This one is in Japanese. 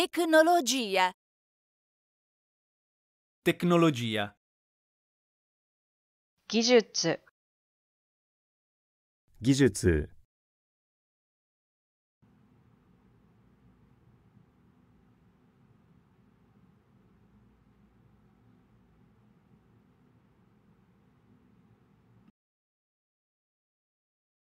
Tecnologia. Tecnologia. 技術技術